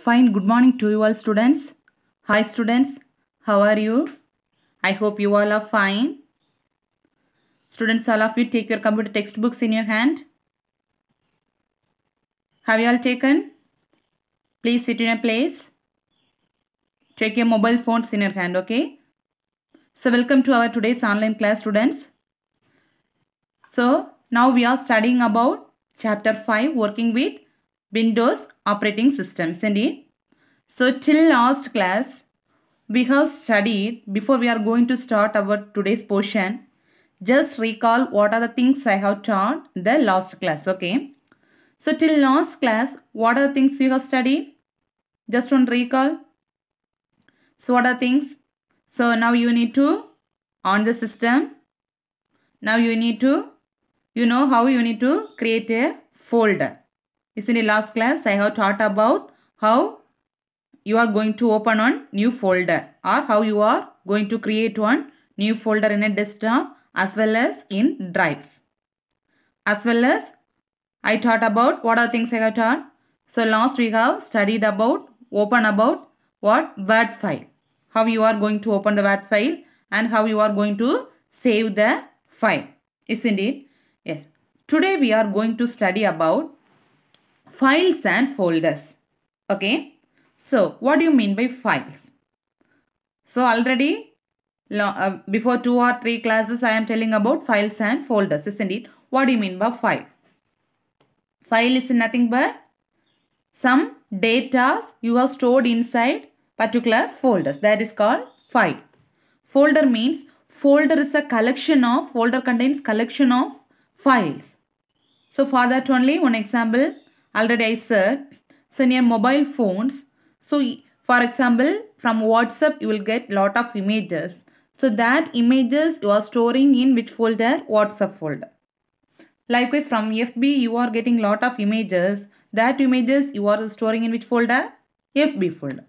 Fine, good morning to you all students. Hi students, how are you? I hope you all are fine. Students, all of you take your computer textbooks in your hand. Have you all taken? Please sit in a place. Take your mobile phones in your hand, okay? So welcome to our today's online class students. So now we are studying about chapter 5 working with Windows operating system, isn't it? So till last class, we have studied, before we are going to start our today's portion, just recall what are the things I have taught the last class, okay? So till last class, what are the things we have studied? Just one recall. So what are things? So now you need to on the system. Now you need to, you know how you need to create a folder. Is in the last class, I have taught about how you are going to open on new folder or how you are going to create one new folder in a desktop as well as in drives. As well as I taught about what are things I have taught. So last we have studied about open about what word file. How you are going to open the word file and how you are going to save the file. Isn't it? Yes. Today we are going to study about files and folders. Okay. So, what do you mean by files? So, already uh, before two or three classes, I am telling about files and folders, isn't it? What do you mean by file? File is nothing but some data you have stored inside particular folders. That is called file. Folder means folder is a collection of, folder contains collection of files. So for that only one example, Already I said. So near mobile phones, so for example, from WhatsApp you will get lot of images. So that images you are storing in which folder? WhatsApp folder. Likewise from FB you are getting lot of images. That images you are storing in which folder? FB folder.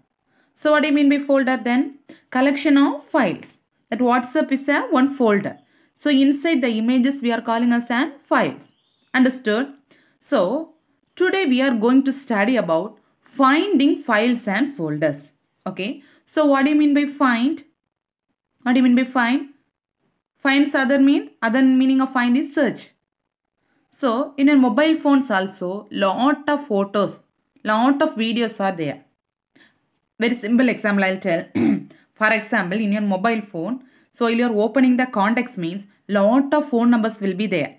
So what do you mean by folder then? Collection of files. That WhatsApp is a one folder. So inside the images we are calling as an files. Understood? So Today we are going to study about finding files and folders. Okay. So what do you mean by find? What do you mean by find? Finds other mean, other meaning of find is search. So in your mobile phones also, lot of photos, lot of videos are there. Very simple example I'll tell. For example, in your mobile phone, so while you're opening the contacts means lot of phone numbers will be there.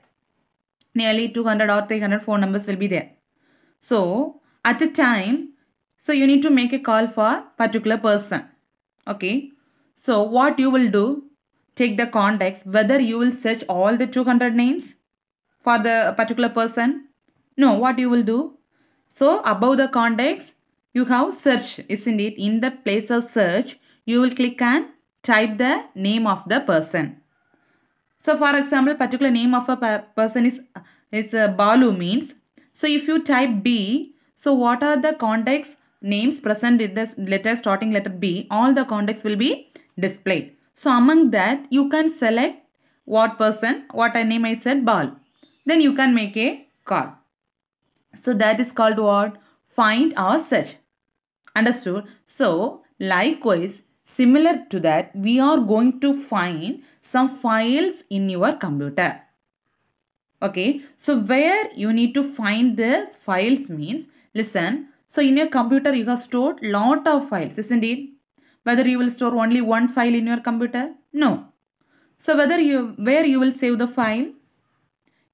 Nearly 200 or 300 phone numbers will be there. So at a time, so you need to make a call for particular person. Okay. So what you will do, take the context whether you will search all the 200 names for the particular person. No, what you will do. So above the context, you have search, isn't it? In the place of search, you will click and type the name of the person. So for example, particular name of a person is, is uh, Balu means so if you type B, so what are the contacts names present in this letter starting letter B? All the contacts will be displayed. So among that you can select what person, what I name I said ball. Then you can make a call. So that is called what? Find or search. Understood? So likewise similar to that we are going to find some files in your computer. Okay, so where you need to find the files means, listen, so in your computer you have stored lot of files, isn't it? Whether you will store only one file in your computer? No. So whether you, where you will save the file?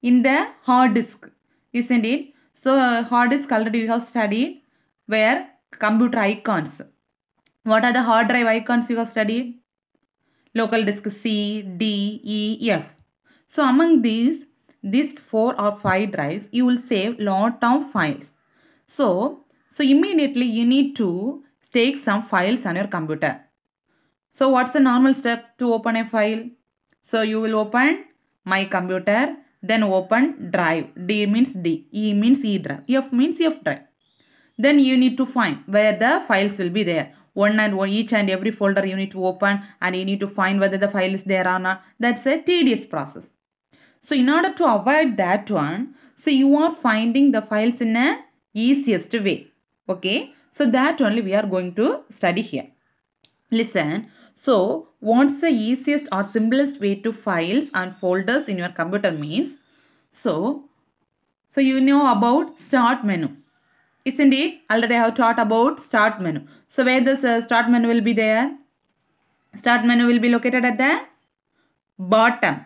In the hard disk, isn't it? So uh, hard disk already you have studied where computer icons. What are the hard drive icons you have studied? Local disk C, D, E, F. So among these, these 4 or 5 drives, you will save lot of files. So, so immediately you need to take some files on your computer. So what's the normal step to open a file? So you will open my computer, then open drive. D means D, E means E drive, F means F drive. Then you need to find where the files will be there. One and one, each and every folder you need to open and you need to find whether the file is there or not. That's a tedious process. So in order to avoid that one, so you are finding the files in a easiest way. Okay. So that only we are going to study here. Listen. So what's the easiest or simplest way to files and folders in your computer means? So, so you know about start menu. Isn't it? Already I have taught about start menu. So where this uh, start menu will be there? Start menu will be located at the bottom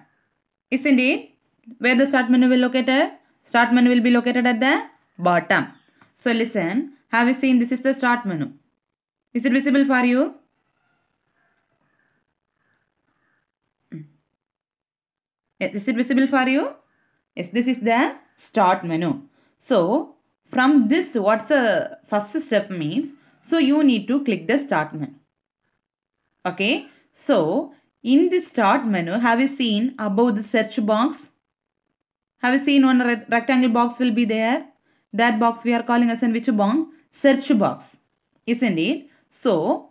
is indeed where the start menu will located. Start menu will be located at the bottom. So listen, have you seen this is the start menu? Is it visible for you? Is it visible for you? Yes, this is the start menu. So from this what's the first step means? So you need to click the start menu. Okay. So in the start menu, have you seen above the search box? Have you seen one rectangle box will be there? That box we are calling as in which box? Search box, isn't it? So,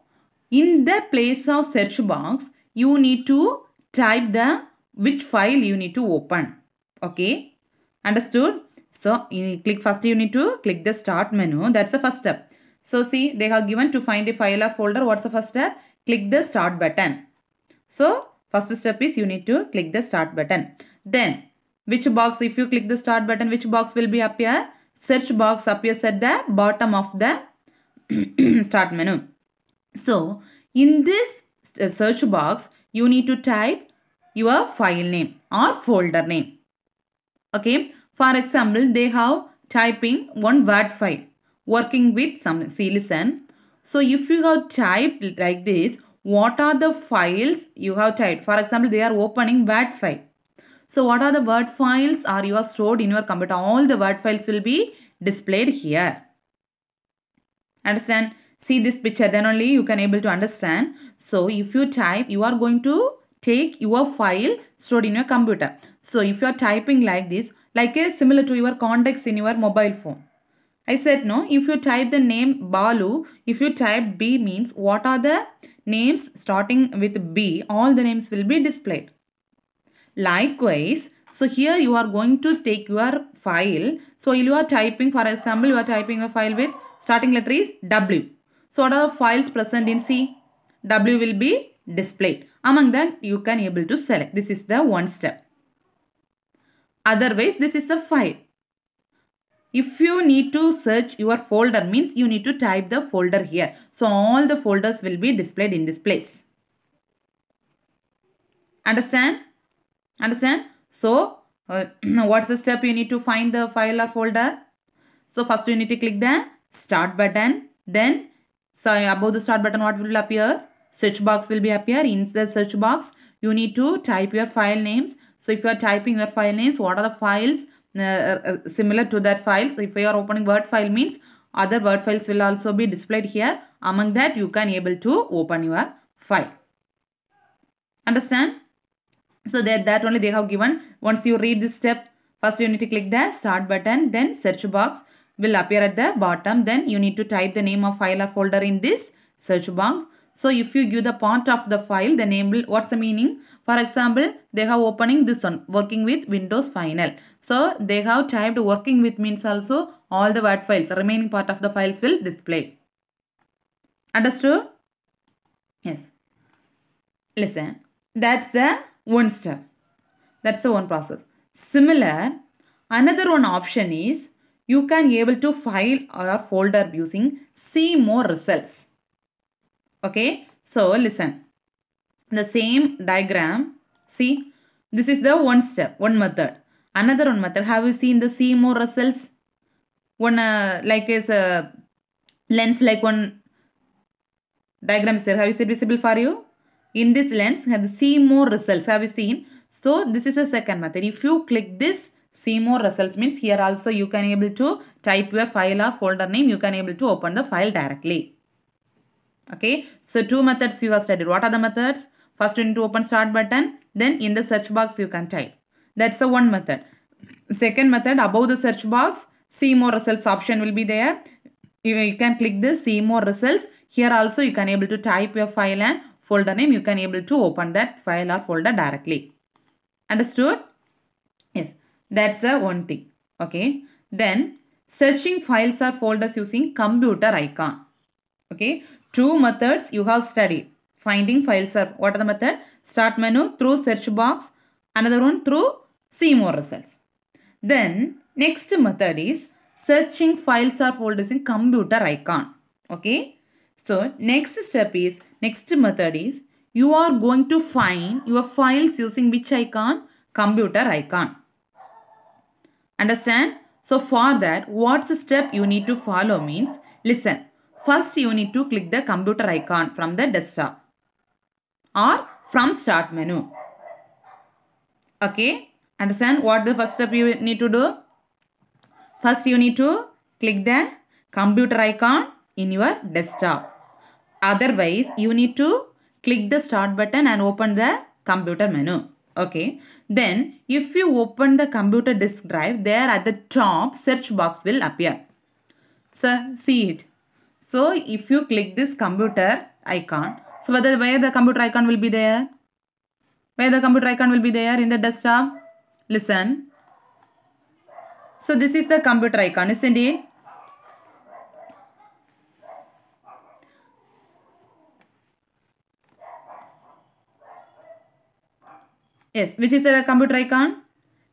in the place of search box, you need to type the which file you need to open. Okay, understood? So, you click first you need to click the start menu. That's the first step. So, see they have given to find a file or folder. What's the first step? Click the start button. So, first step is you need to click the start button. Then, which box, if you click the start button, which box will be appear? Search box appears at the bottom of the start menu. So, in this uh, search box, you need to type your file name or folder name. Okay. For example, they have typing one word file working with some CLSN. So, if you have typed like this what are the files you have typed. For example, they are opening Word file. So what are the Word files are you are stored in your computer. All the Word files will be displayed here. Understand? See this picture then only you can able to understand. So if you type, you are going to take your file stored in your computer. So if you are typing like this, like a similar to your contacts in your mobile phone. I said no, if you type the name Balu, if you type B means what are the names starting with B, all the names will be displayed. Likewise, so here you are going to take your file. So you are typing, for example, you are typing a file with starting letter is W. So what are the files present in C? W will be displayed. Among them, you can able to select. This is the one step. Otherwise, this is a file if you need to search your folder means you need to type the folder here. So all the folders will be displayed in this place. Understand? Understand? So uh, what's the step you need to find the file or folder? So first you need to click the start button. Then so above the start button what will appear? Search box will be appear. In the search box you need to type your file names. So if you are typing your file names, what are the files uh, uh, uh, similar to that files. If you are opening Word file means other Word files will also be displayed here. Among that you can able to open your file. Understand? So that, that only they have given. Once you read this step, first you need to click the start button, then search box will appear at the bottom. Then you need to type the name of file or folder in this search box. So if you give the part of the file, the name will, what's the meaning? For example, they have opening this one, working with Windows Final. So they have typed working with means also all the Word files, remaining part of the files will display. Understood? Yes. Listen, that's the one step. That's the one process. Similar, another one option is you can able to file or folder using see more results. Okay. So, listen. The same diagram. See, this is the one step, one method. Another one method. Have you seen the CMO results? One uh, like is a uh, lens like one diagram sir. Have you seen visible for you? In this lens, have the CMO results. Have you seen? So, this is a second method. If you click this, see more results means here also you can able to type your file or folder name you can able to open the file directly okay so two methods you have studied what are the methods first you need to open start button then in the search box you can type that's the one method second method above the search box see more results option will be there you, you can click this see more results here also you can able to type your file and folder name you can able to open that file or folder directly understood yes that's the one thing okay then searching files or folders using computer icon okay Two methods you have studied. Finding file serve. What are the method? Start menu through search box. Another one through see more results. Then next method is searching files or folders in computer icon. Okay. So next step is next method is you are going to find your files using which icon? Computer icon. Understand? So for that, what's the step you need to follow means listen. First, you need to click the computer icon from the desktop or from start menu. Okay, understand what the first step you need to do? First, you need to click the computer icon in your desktop. Otherwise, you need to click the start button and open the computer menu. Okay, then if you open the computer disk drive, there at the top search box will appear. So, see it. So if you click this computer icon, so whether where the computer icon will be there? Where the computer icon will be there in the desktop? Listen. So this is the computer icon, isn't it? Yes, which is the computer icon?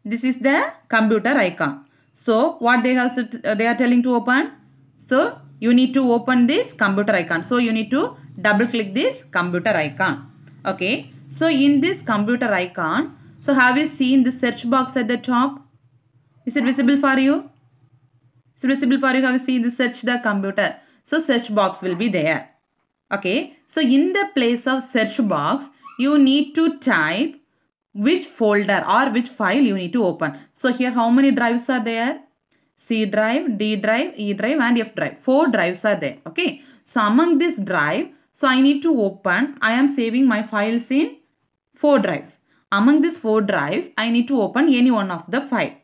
This is the computer icon. So what they, they are telling to open? So you need to open this computer icon. So you need to double click this computer icon. Okay. So in this computer icon, so have you seen the search box at the top? Is it visible for you? Is it visible for you? Have you seen the search the computer? So search box will be there. Okay. So in the place of search box, you need to type which folder or which file you need to open. So here how many drives are there? C drive, D drive, E drive and F drive. Four drives are there. Okay. So among this drive, so I need to open, I am saving my files in four drives. Among these four drives, I need to open any one of the file.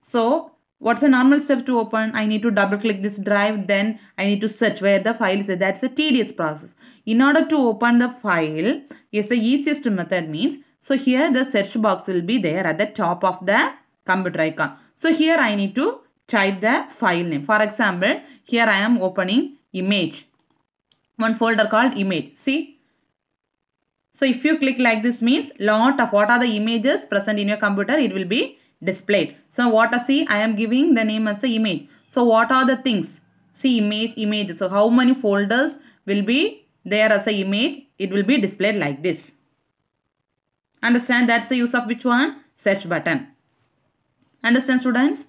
So what's a normal step to open? I need to double click this drive, then I need to search where the file is. That's a tedious process. In order to open the file, yes, the easiest method means, so here the search box will be there at the top of the computer icon. So here I need to type the file name. For example, here I am opening image. One folder called image. See? So if you click like this means lot of what are the images present in your computer it will be displayed. So what I see I am giving the name as a image. So what are the things? See image, image. So how many folders will be there as a image? It will be displayed like this. Understand that's the use of which one? Search button. Understand students?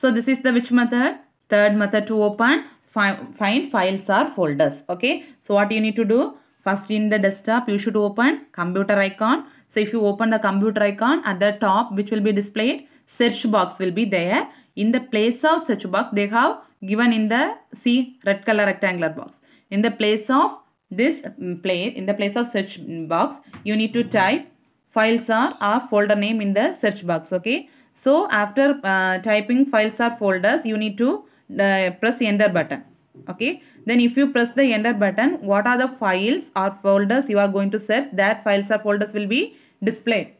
So this is the which method? Third method to open fi find files or folders. Okay. So what you need to do? First in the desktop you should open computer icon. So if you open the computer icon at the top which will be displayed search box will be there. In the place of search box they have given in the see red color rectangular box. In the place of this mm, place in the place of search box you need to type files or, or folder name in the search box okay so after uh, typing files or folders, you need to uh, press enter button. Okay. Then if you press the enter button, what are the files or folders you are going to search? That files or folders will be displayed.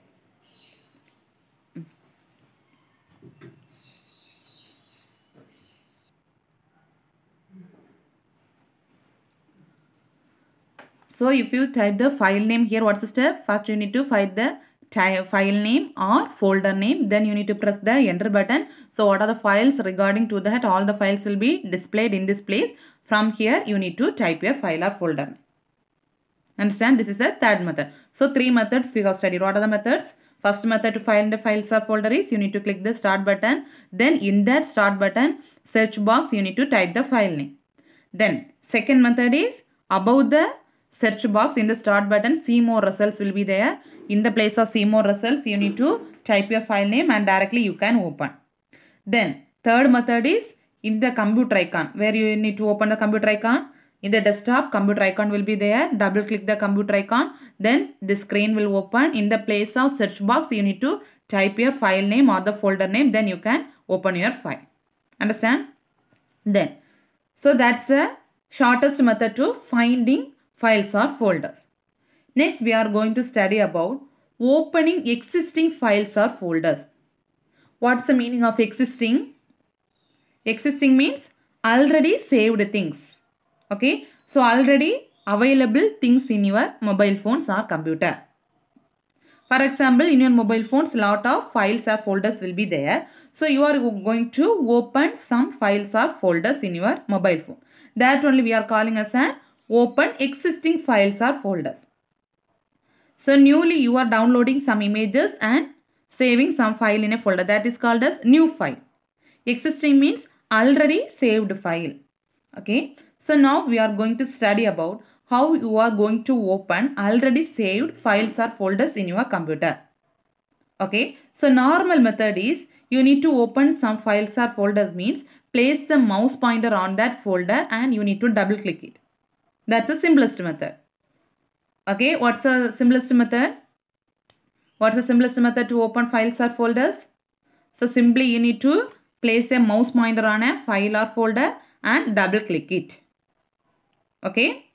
So if you type the file name here, what's the step? First you need to find the file name or folder name then you need to press the enter button so what are the files regarding to that all the files will be displayed in this place from here you need to type your file or folder understand this is the third method so three methods we have studied what are the methods First method to find the files or folder is you need to click the start button. Then in that start button search box you need to type the file name. Then second method is above the search box in the start button see more results will be there in the place of CMO results, you need to type your file name and directly you can open. Then third method is in the computer icon where you need to open the computer icon. In the desktop, computer icon will be there. Double click the computer icon. Then the screen will open. In the place of search box, you need to type your file name or the folder name. Then you can open your file. Understand? Then, so that's the shortest method to finding files or folders. Next, we are going to study about opening existing files or folders. What's the meaning of existing? Existing means already saved things. Okay, so already available things in your mobile phones or computer. For example, in your mobile phones, lot of files or folders will be there. So, you are going to open some files or folders in your mobile phone. That only we are calling as an open existing files or folders. So newly you are downloading some images and saving some file in a folder that is called as new file. Existing means already saved file. Okay. So now we are going to study about how you are going to open already saved files or folders in your computer. Okay. So normal method is you need to open some files or folders means place the mouse pointer on that folder and you need to double click it. That's the simplest method. Okay, what's the simplest method? What's the simplest method to open files or folders? So simply you need to place a mouse pointer on a file or folder and double click it. Okay.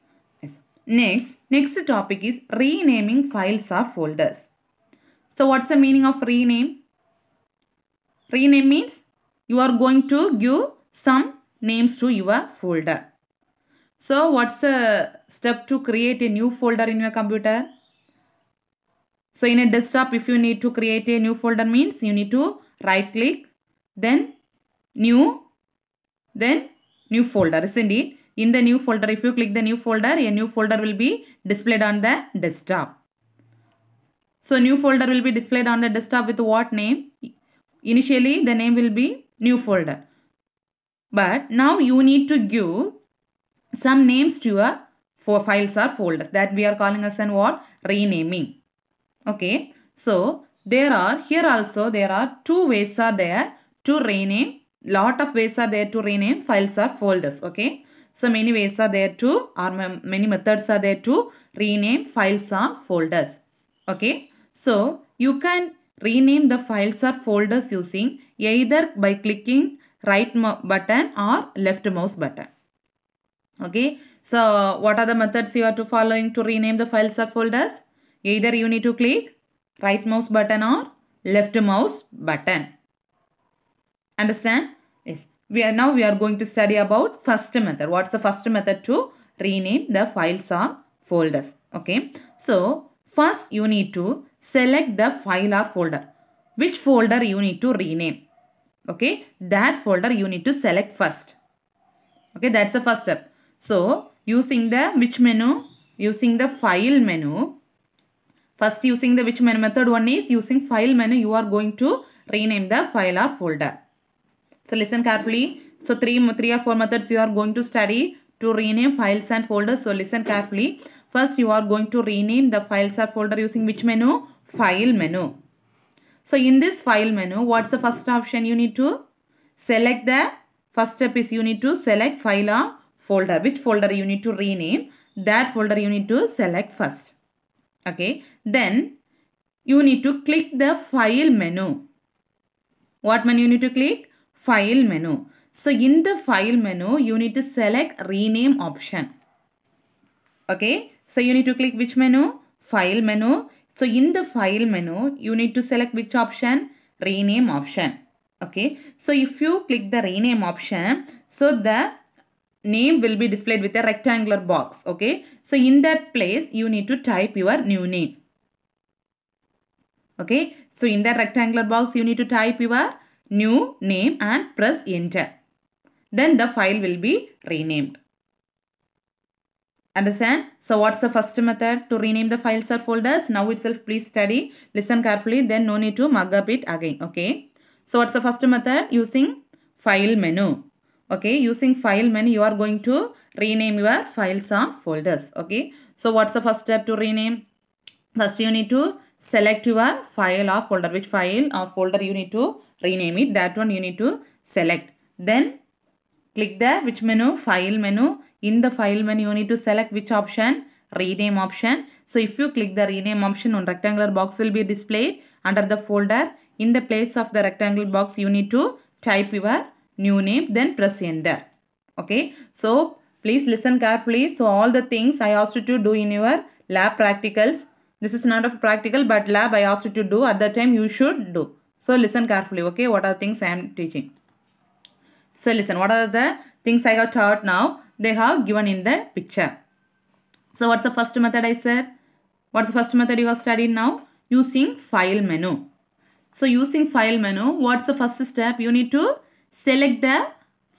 Next, next topic is renaming files or folders. So what's the meaning of rename? Rename means you are going to give some names to your folder. So what's the step to create a new folder in your computer? So in a desktop, if you need to create a new folder means you need to right click, then new, then new folder, isn't it? In the new folder, if you click the new folder, a new folder will be displayed on the desktop. So new folder will be displayed on the desktop with what name? Initially, the name will be new folder. But now you need to give some names to a for files or folders that we are calling as an what renaming okay so there are here also there are two ways are there to rename lot of ways are there to rename files or folders okay so many ways are there to or many methods are there to rename files or folders okay so you can rename the files or folders using either by clicking right button or left mouse button okay so what are the methods you are to following to rename the file folders? either you need to click right mouse button or left mouse button understand yes we are now we are going to study about first method what's the first method to rename the files or folders okay so first you need to select the file or folder which folder you need to rename okay that folder you need to select first okay that's the first step so, using the which menu? Using the file menu. First using the which menu method one is using file menu you are going to rename the file or folder. So listen carefully. So three, three or four methods you are going to study to rename files and folders. So listen carefully. First you are going to rename the files or folder using which menu? File menu. So in this file menu what's the first option you need to select the first step is you need to select file or folder, which folder you need to rename, that folder you need to select first. Okay, then you need to click the file menu. What menu you need to click? File menu. So in the file menu, you need to select rename option. Okay, so you need to click which menu? File menu. So in the file menu, you need to select which option? Rename option. Okay, so if you click the rename option, so the name will be displayed with a rectangular box. Okay. So in that place, you need to type your new name. Okay. So in that rectangular box, you need to type your new name and press enter. Then the file will be renamed. Understand? So what's the first method to rename the files or folders? Now itself please study. Listen carefully then no need to mug up it again. Okay. So what's the first method? Using file menu okay using file menu you are going to rename your files or folders okay so what's the first step to rename first you need to select your file or folder which file or folder you need to rename it that one you need to select then click there which menu file menu in the file menu you need to select which option rename option so if you click the rename option on rectangular box will be displayed under the folder in the place of the rectangle box you need to type your new name, then press enter. Okay. So, please listen carefully. So, all the things I asked you to do in your lab practicals. This is not a practical but lab I asked you to do. At that time, you should do. So, listen carefully. Okay. What are things I am teaching? So, listen. What are the things I have taught now? They have given in the picture. So, what's the first method I said? What's the first method you have studied now? Using file menu. So using file menu, what's the first step? You need to select the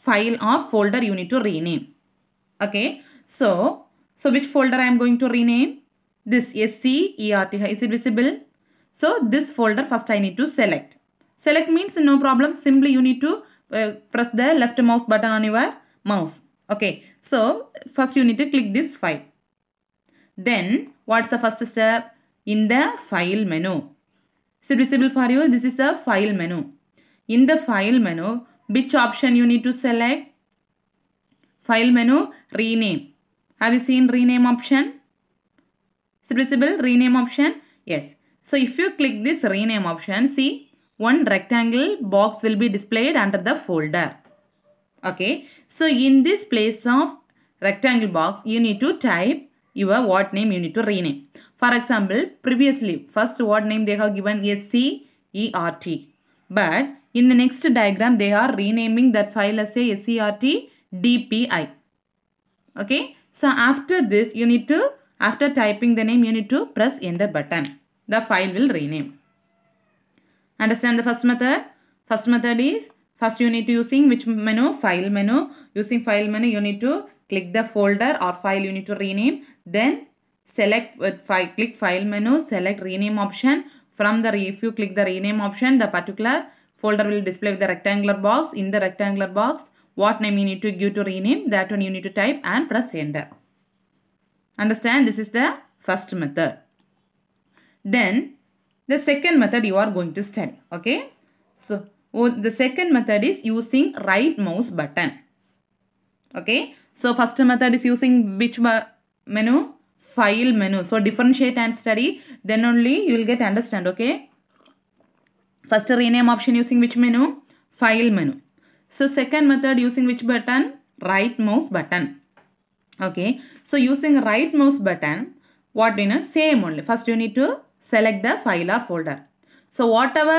file or folder you need to rename. Okay. So, so which folder I am going to rename? This SCERTH. Is it visible? So, this folder first I need to select. Select means no problem. Simply you need to uh, press the left mouse button on your mouse. Okay. So, first you need to click this file. Then, what's the first step? In the file menu. Is it visible for you? This is the file menu. In the file menu, which option you need to select file menu rename have you seen rename option is it visible rename option yes so if you click this rename option see one rectangle box will be displayed under the folder okay so in this place of rectangle box you need to type your what name you need to rename for example previously first what name they have given is c e r t but in the next diagram, they are renaming that file as a SERT DPI. Okay. So after this, you need to, after typing the name, you need to press enter button. The file will rename. Understand the first method? First method is, first you need to using which menu? File menu. Using file menu, you need to click the folder or file you need to rename. Then select, uh, file, click file menu, select rename option. From the, if you click the rename option, the particular folder will display with the rectangular box. In the rectangular box, what name you need to give to rename, that one you need to type and press enter. Understand, this is the first method. Then, the second method you are going to study, okay? So, oh, the second method is using right mouse button, okay? So, first method is using which menu? File menu. So, differentiate and study, then only you will get understand, okay? First rename option using which menu? File menu. So second method using which button? Right mouse button. Okay. So using right mouse button, what you know? Same only. First you need to select the file or folder. So whatever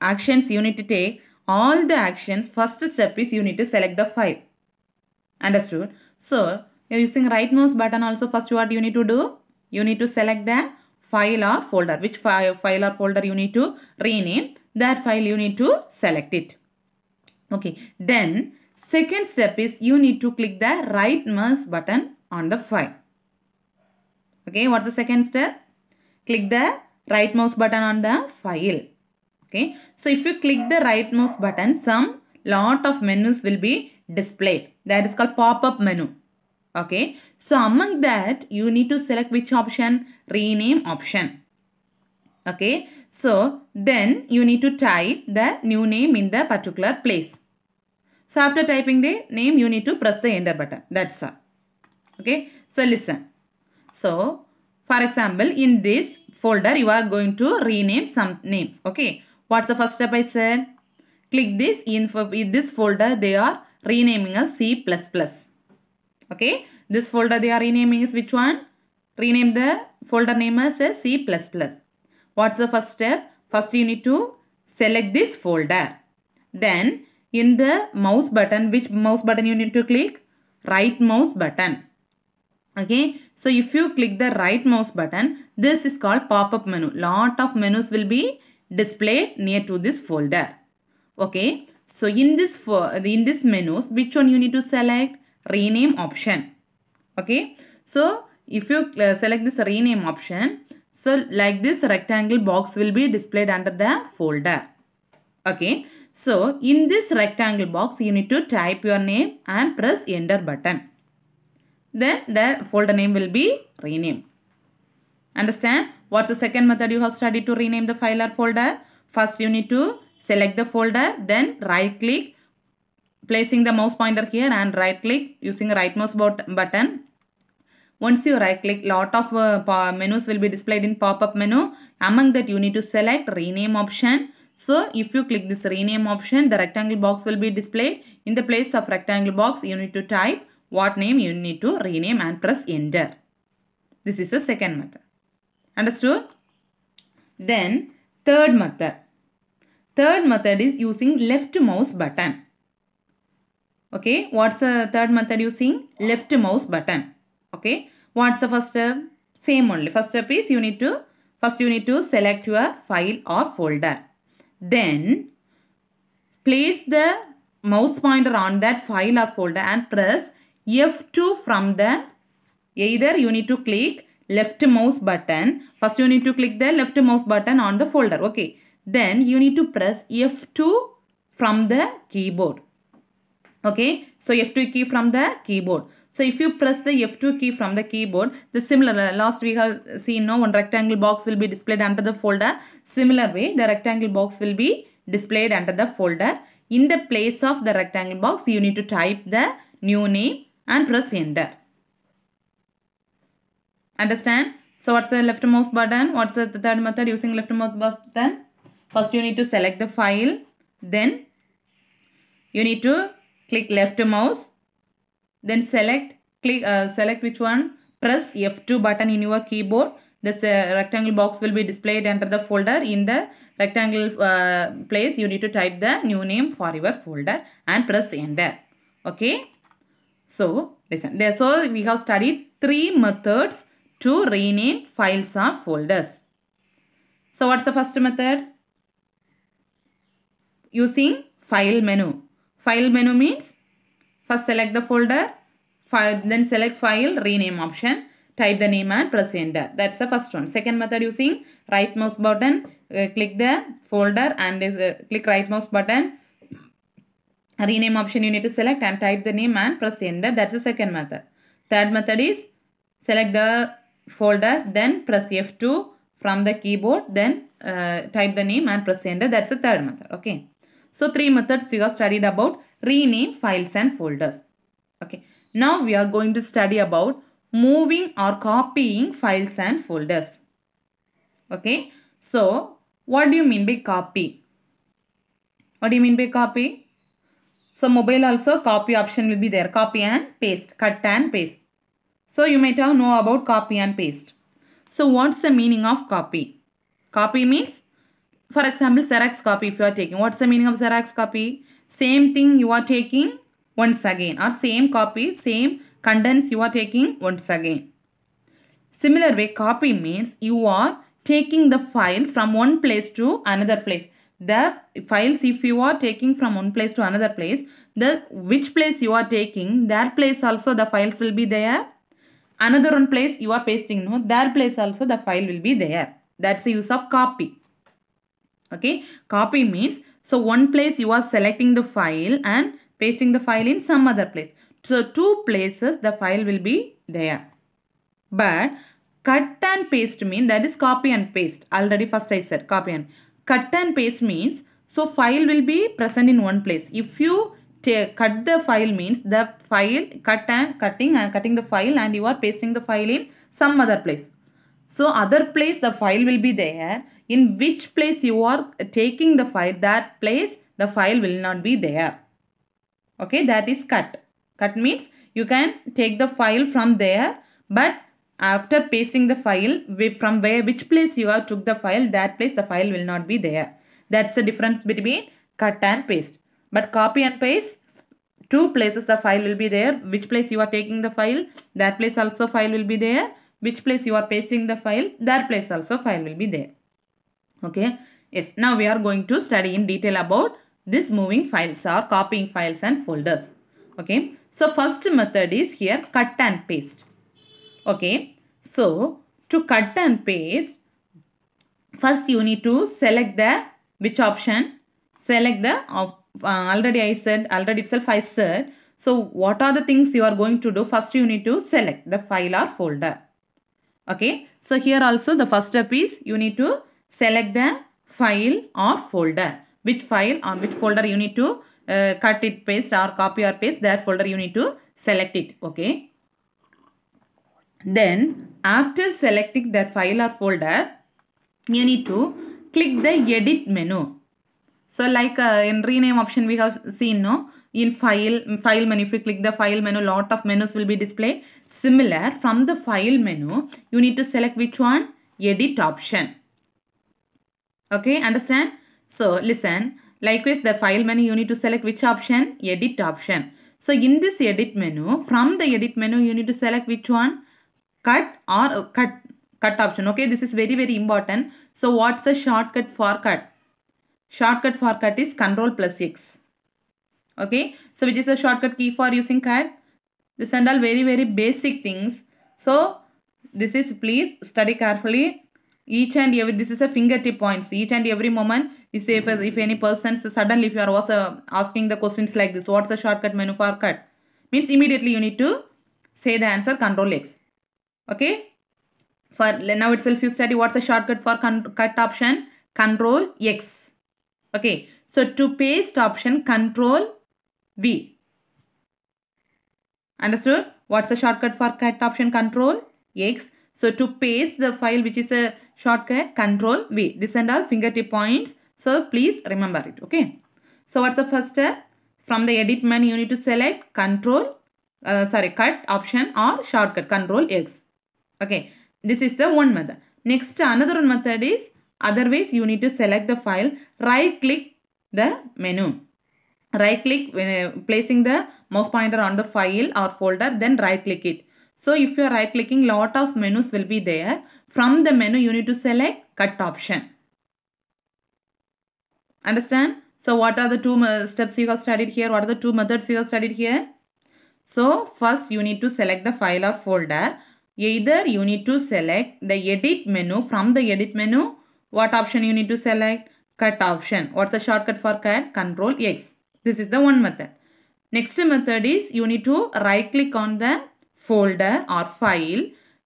actions you need to take, all the actions, first step is you need to select the file. Understood? So, you're using right mouse button also first what you need to do? You need to select the file or folder. Which file, file or folder you need to rename. That file you need to select it. Okay. Then second step is you need to click the right mouse button on the file. Okay. What's the second step? Click the right mouse button on the file. Okay. So if you click the right mouse button, some lot of menus will be displayed. That is called pop-up menu. Okay. So among that, you need to select which option? Rename option. Okay. So then you need to type the new name in the particular place. So after typing the name, you need to press the enter button. That's all. Okay. So listen. So for example, in this folder, you are going to rename some names. Okay. What's the first step I said? Click this in, in this folder. They are renaming as C++. Okay. This folder they are renaming is which one? Rename the folder name as C++. What's the first step? First you need to select this folder. Then in the mouse button, which mouse button you need to click? Right mouse button. Okay, so if you click the right mouse button, this is called pop-up menu. Lot of menus will be displayed near to this folder. Okay, so in this, in this menus, which one you need to select? Rename option okay so if you uh, select this rename option so like this rectangle box will be displayed under the folder okay so in this rectangle box you need to type your name and press enter button then the folder name will be renamed understand what's the second method you have studied to rename the file or folder first you need to select the folder then right click placing the mouse pointer here and right click using right mouse button once you right click, lot of uh, menus will be displayed in pop-up menu. Among that, you need to select rename option. So, if you click this rename option, the rectangle box will be displayed. In the place of rectangle box, you need to type what name you need to rename and press enter. This is the second method. Understood? Then, third method. Third method is using left mouse button. Okay, what's the third method using? Left mouse button. Okay. What's the first step? Same only. First step is you need to, first you need to select your file or folder. Then place the mouse pointer on that file or folder and press F2 from the, either you need to click left mouse button. First you need to click the left mouse button on the folder. Okay. Then you need to press F2 from the keyboard. Okay. So F2 key from the keyboard. So if you press the F2 key from the keyboard, the similar, uh, last we have seen no one rectangle box will be displayed under the folder. Similar way, the rectangle box will be displayed under the folder. In the place of the rectangle box, you need to type the new name and press enter. Understand? So what's the leftmost button? What's the third method using leftmost button? First you need to select the file. Then you need to click left mouse. Then select, click, uh, select which one. Press F2 button in your keyboard. This uh, rectangle box will be displayed under the folder. In the rectangle uh, place, you need to type the new name for your folder and press enter. Okay. So, listen. So, we have studied three methods to rename files or folders. So, what's the first method? Using file menu. File menu means First select the folder, file, then select file, rename option, type the name and press enter. That's the first one. Second method using right mouse button, uh, click the folder and uh, click right mouse button. Rename option you need to select and type the name and press enter. That's the second method. Third method is select the folder then press F2 from the keyboard then uh, type the name and press enter. That's the third method. Okay. So three methods you have studied about rename files and folders. Okay. Now we are going to study about moving or copying files and folders. Okay. So what do you mean by copy? What do you mean by copy? So mobile also copy option will be there. Copy and paste. Cut and paste. So you might have know about copy and paste. So what's the meaning of copy? Copy means for example Xerox copy if you are taking. What's the meaning of Xerox copy? same thing you are taking once again or same copy, same condense you are taking once again. Similar way, copy means you are taking the files from one place to another place. The files if you are taking from one place to another place, the which place you are taking, that place also the files will be there. Another one place you are pasting, no, that place also the file will be there. That's the use of copy. Okay, copy means so one place you are selecting the file and pasting the file in some other place. So two places the file will be there. But cut and paste mean that is copy and paste. Already first I said copy and cut and paste means so file will be present in one place. If you cut the file means the file cut and cutting and cutting the file and you are pasting the file in some other place. So other place the file will be there in which place you are taking the file, that place the file will not be there. Okay, that is cut. Cut means you can take the file from there but after pasting the file from where which place you have took the file that place the file will not be there. That's the difference between cut and paste. But copy and paste two places the file will be there which place you are taking the file that place also file will be there which place you are pasting the file that place also file will be there Okay. Yes. Now we are going to study in detail about this moving files or copying files and folders. Okay. So first method is here cut and paste. Okay. So to cut and paste, first you need to select the which option? Select the uh, already I said already itself I said. So what are the things you are going to do? First you need to select the file or folder. Okay. So here also the first step is you need to select the file or folder. Which file or which folder you need to uh, cut it, paste or copy or paste that folder you need to select it. Okay. Then after selecting that file or folder, you need to click the edit menu. So like uh, in rename option we have seen no in file file menu if you click the file menu lot of menus will be displayed. Similar from the file menu you need to select which one edit option. Okay, understand? So, listen. Likewise, the file menu, you need to select which option? Edit option. So, in this edit menu, from the edit menu, you need to select which one? Cut or uh, cut, cut option. Okay, this is very, very important. So, what's the shortcut for cut? Shortcut for cut is Control plus X. Okay, so which is a shortcut key for using cut? This and all very, very basic things. So, this is please study carefully each and every this is a fingertip points each and every moment you say if, if any person suddenly if you are also asking the questions like this what's the shortcut menu for cut means immediately you need to say the answer control x okay for now itself you study what's the shortcut for cut option control x okay so to paste option control v understood what's the shortcut for cut option control x so to paste the file which is a shortcut control V. This and all fingertip points. So please remember it. Okay. So what's the first step? From the edit menu you need to select control uh, sorry cut option or shortcut control X. Okay. This is the one method. Next another one method is otherwise you need to select the file right click the menu. Right click when uh, placing the mouse pointer on the file or folder then right click it so if you are right clicking lot of menus will be there. From the menu you need to select cut option. Understand? So what are the two steps you have studied here? What are the two methods you have studied here? So first you need to select the file or folder. Either you need to select the edit menu. From the edit menu what option you need to select? Cut option. What's the shortcut for cut? Control X. This is the one method. Next method is you need to right click on the folder or file.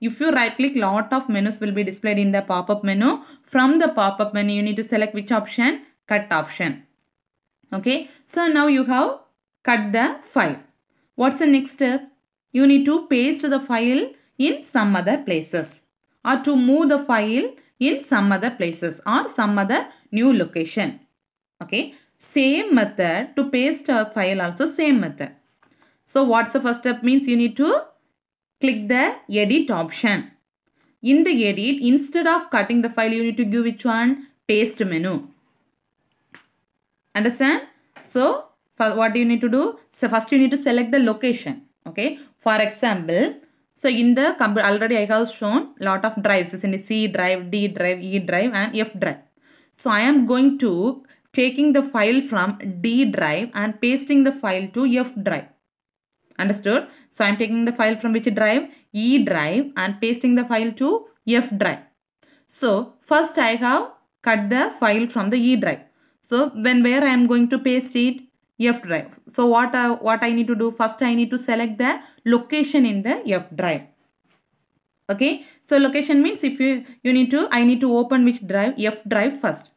If you right click lot of menus will be displayed in the pop-up menu. From the pop-up menu you need to select which option? Cut option. Okay. So now you have cut the file. What's the next step? You need to paste the file in some other places or to move the file in some other places or some other new location. Okay. Same method to paste a file also same method. So what's the first step means you need to click the edit option. In the edit, instead of cutting the file, you need to give which one? Paste menu. Understand? So, what do you need to do? So, first you need to select the location. Okay. For example, so in the computer, already I have shown lot of drives. It's in C drive, D drive, E drive and F drive. So, I am going to taking the file from D drive and pasting the file to F drive. Understood? So I'm taking the file from which drive? E drive and pasting the file to F drive. So first I have cut the file from the E drive. So when where I am going to paste it? F drive. So what, I, what I need to do? First I need to select the location in the F drive. Okay. So location means if you, you need to, I need to open which drive? F drive first.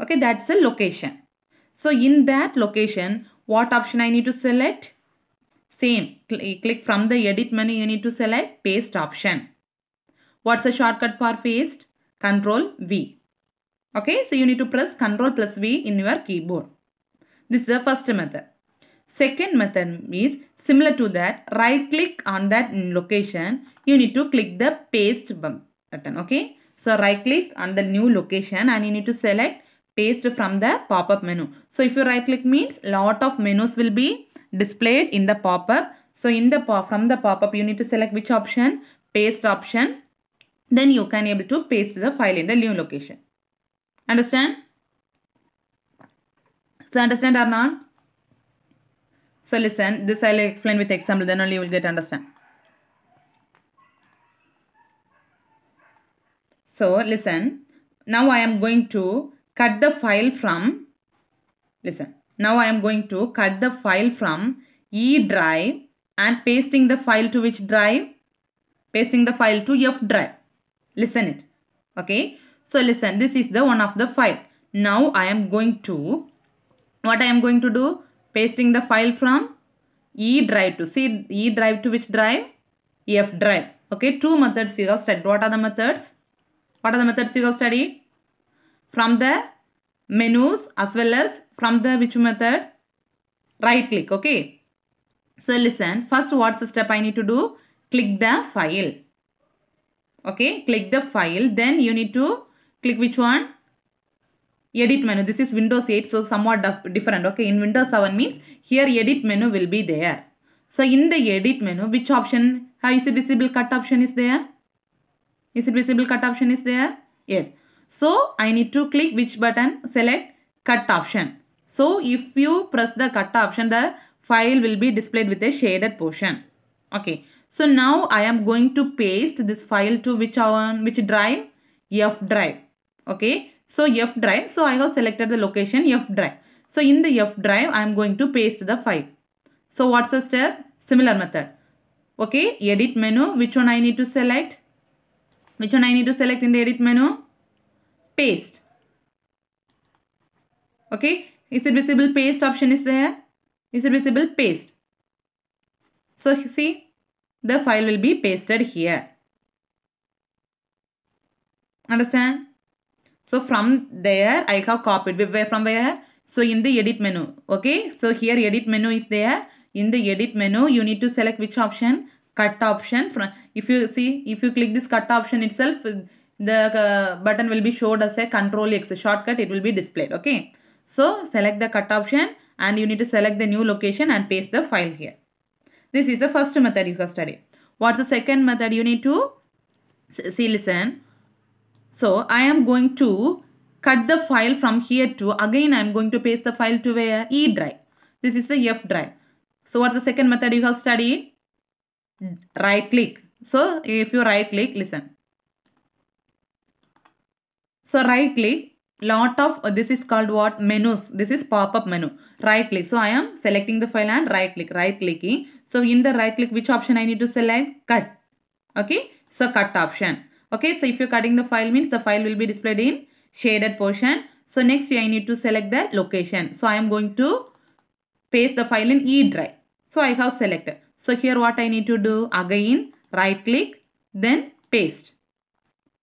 Okay. That's the location. So in that location, what option I need to select? Same, cl click from the edit menu you need to select paste option. What's the shortcut for paste? Control V. Okay, so you need to press Control plus V in your keyboard. This is the first method. Second method is similar to that, right click on that location, you need to click the paste button, okay? So right click on the new location and you need to select paste from the pop-up menu. So if you right click means lot of menus will be displayed in the pop-up. So in the pop from the pop-up you need to select which option paste option then you can able to paste the file in the new location. Understand? So understand or not? So listen this I'll explain with example then only you will get understand. So listen now I am going to cut the file from listen now I am going to cut the file from E drive and pasting the file to which drive? Pasting the file to F drive. Listen it. Okay. So listen, this is the one of the file. Now I am going to, what I am going to do? Pasting the file from E drive to, see E drive to which drive? F drive. Okay, two methods you have studied. What are the methods? What are the methods you have studied? From the menus as well as from the which method? Right click. Okay. So listen. First what's the step I need to do? Click the file. Okay. Click the file. Then you need to click which one? Edit menu. This is Windows 8. So somewhat different. Okay. In Windows 7 means here edit menu will be there. So in the edit menu which option? How is it visible cut option is there? Is it visible cut option is there? Yes. So I need to click which button? Select cut option. So if you press the cut option, the file will be displayed with a shaded portion. Okay. So now I am going to paste this file to which on which drive? F drive. Okay. So F drive. So I have selected the location F drive. So in the F drive, I am going to paste the file. So what's the step? Similar method. Okay. Edit menu. Which one I need to select? Which one I need to select in the edit menu? Paste. Okay. Is it visible paste option is there? Is it visible paste? So see, the file will be pasted here. Understand? So from there, I have copied. from where? So in the edit menu. Okay. So here edit menu is there. In the edit menu, you need to select which option? Cut option. If you see, if you click this cut option itself, the uh, button will be showed as a control X a shortcut. It will be displayed. Okay. So select the cut option and you need to select the new location and paste the file here. This is the first method you have studied. What's the second method you need to see listen. So I am going to cut the file from here to again I am going to paste the file to where E drive. This is the F drive. So what's the second method you have studied? Right click. So if you right click listen. So right click lot of uh, this is called what menus this is pop-up menu right click so i am selecting the file and right click right clicking so in the right click which option i need to select cut okay so cut option okay so if you're cutting the file means the file will be displayed in shaded portion so next i need to select the location so i am going to paste the file in e drive so i have selected so here what i need to do again right click then paste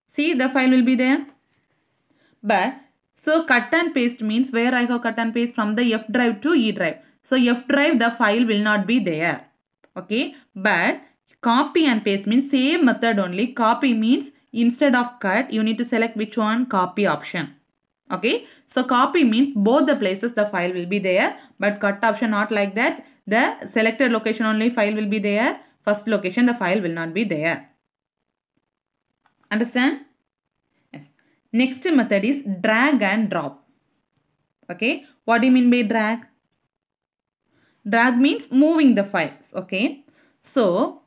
see the file will be there but so cut and paste means where I have cut and paste from the F drive to E drive. So F drive the file will not be there. Okay. But copy and paste means same method only. Copy means instead of cut you need to select which one copy option. Okay. So copy means both the places the file will be there. But cut option not like that. The selected location only file will be there. First location the file will not be there. Understand? Next method is drag and drop. Okay, what do you mean by drag? Drag means moving the files. Okay, so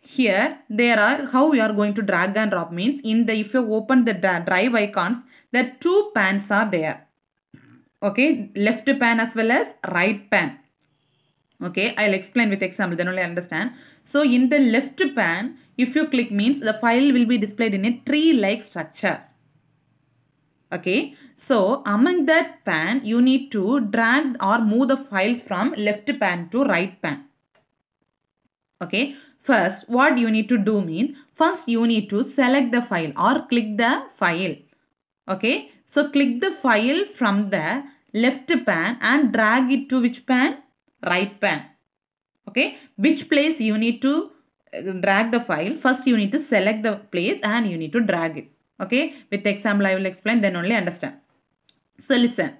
here there are how we are going to drag and drop means in the if you open the drive icons the two pans are there okay left pan as well as right pan okay i'll explain with example then only understand so in the left pan if you click means the file will be displayed in a tree like structure okay so among that pan you need to drag or move the files from left pan to right pan okay first what you need to do mean? first you need to select the file or click the file okay so click the file from the left pan and drag it to which pan right pan okay which place you need to uh, drag the file first you need to select the place and you need to drag it Okay, with example I will explain then only understand. So listen.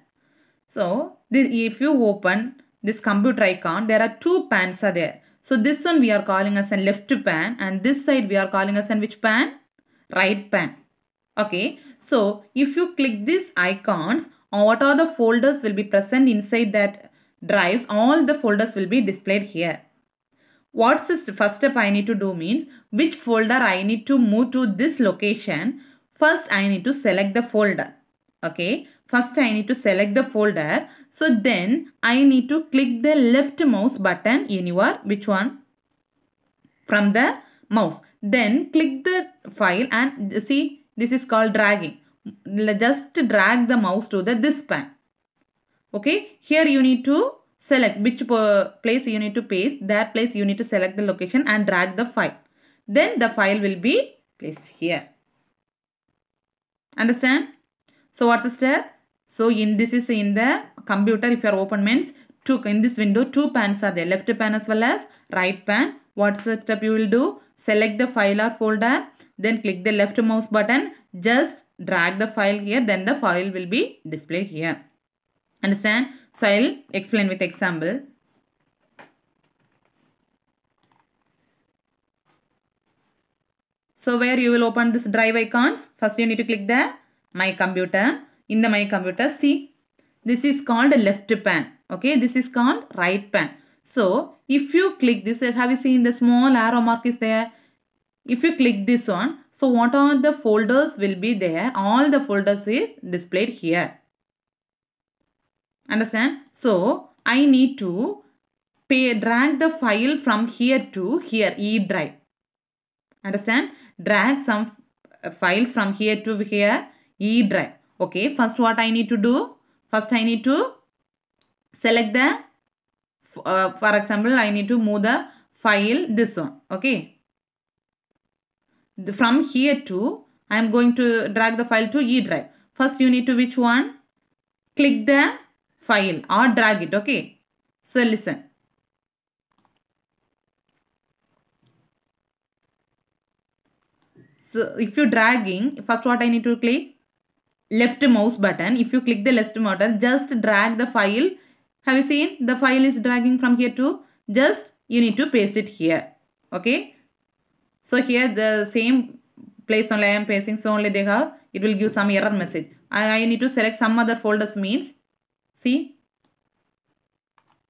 So this, if you open this computer icon, there are two pans are there. So this one we are calling as a left pan and this side we are calling as an which pan? Right pan. Okay. So if you click these icons, uh, what are the folders will be present inside that drives? All the folders will be displayed here. What's the first step I need to do means which folder I need to move to this location First, I need to select the folder. Okay. First, I need to select the folder. So then I need to click the left mouse button anywhere. Which one? From the mouse. Then click the file and see this is called dragging. Just drag the mouse to the this pan. Okay. Here you need to select which place you need to paste. That place you need to select the location and drag the file. Then the file will be placed here. Understand? So what's the step? So in this is in the computer if you are open means two in this window two pans are there left pan as well as right pan. What's the step you will do? Select the file or folder then click the left mouse button just drag the file here then the file will be displayed here. Understand? So I'll explain with example. So where you will open this drive icons. First you need to click the My Computer. In the My Computer, see. This is called left pan. Okay, this is called right pan. So if you click this, have you seen the small arrow mark is there? If you click this one, so what are the folders will be there? All the folders is displayed here. Understand? So I need to pay, drag the file from here to here, E drive. Understand? drag some files from here to here E drive. Okay, first what I need to do? First I need to select the, uh, for example, I need to move the file this one. Okay. The, from here to, I am going to drag the file to E drive. First you need to which one? Click the file or drag it. Okay. So listen. So if you're dragging, first what I need to click? Left mouse button. If you click the left mouse button, just drag the file. Have you seen? The file is dragging from here to just you need to paste it here. Okay. So here the same place only I am pasting. So only they have, it will give some error message. I, I need to select some other folders means, see,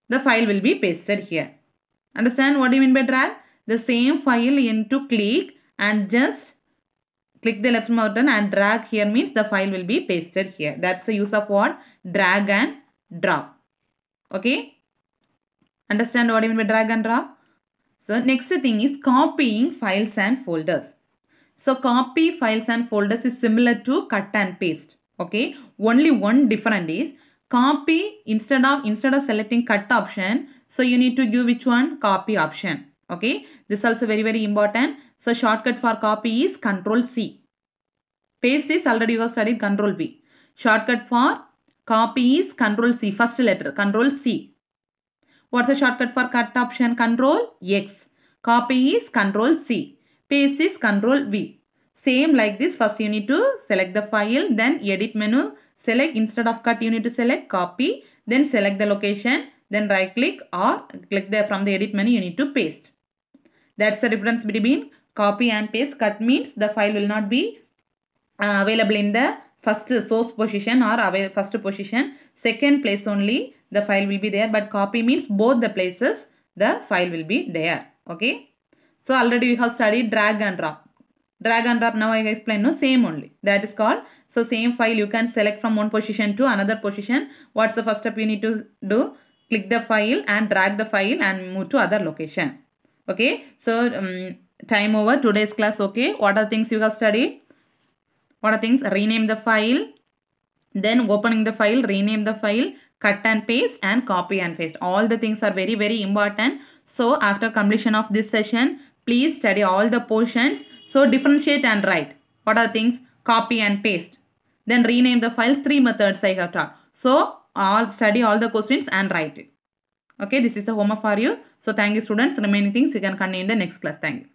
the file will be pasted here. Understand what do you mean by drag? The same file into click and just click the left mouse button and drag here means the file will be pasted here. That's the use of what? Drag and drop. Okay. Understand what I mean by drag and drop? So next thing is copying files and folders. So copy files and folders is similar to cut and paste. Okay. Only one different is copy instead of instead of selecting cut option. So you need to give which one? Copy option. Okay. This also very very important. So shortcut for copy is Control C. Paste is already you have studied Control V. Shortcut for copy is Control C. First letter Control C. What's the shortcut for cut option? Control X. Copy is Control C. Paste is Control V. Same like this. First you need to select the file. Then edit menu. Select instead of cut you need to select copy. Then select the location. Then right click or click there from the edit menu you need to paste. That's the difference between copy and paste cut means the file will not be uh, available in the first source position or first position second place only the file will be there but copy means both the places the file will be there okay so already we have studied drag and drop drag and drop now I explain no same only that is called so same file you can select from one position to another position what's the first step you need to do click the file and drag the file and move to other location okay so um, time over today's class okay what are things you have studied what are things rename the file then opening the file rename the file cut and paste and copy and paste all the things are very very important so after completion of this session please study all the portions so differentiate and write what are things copy and paste then rename the files three methods i have taught so all study all the questions and write it okay this is the homework for you so thank you students remaining things you can continue in the next class thank you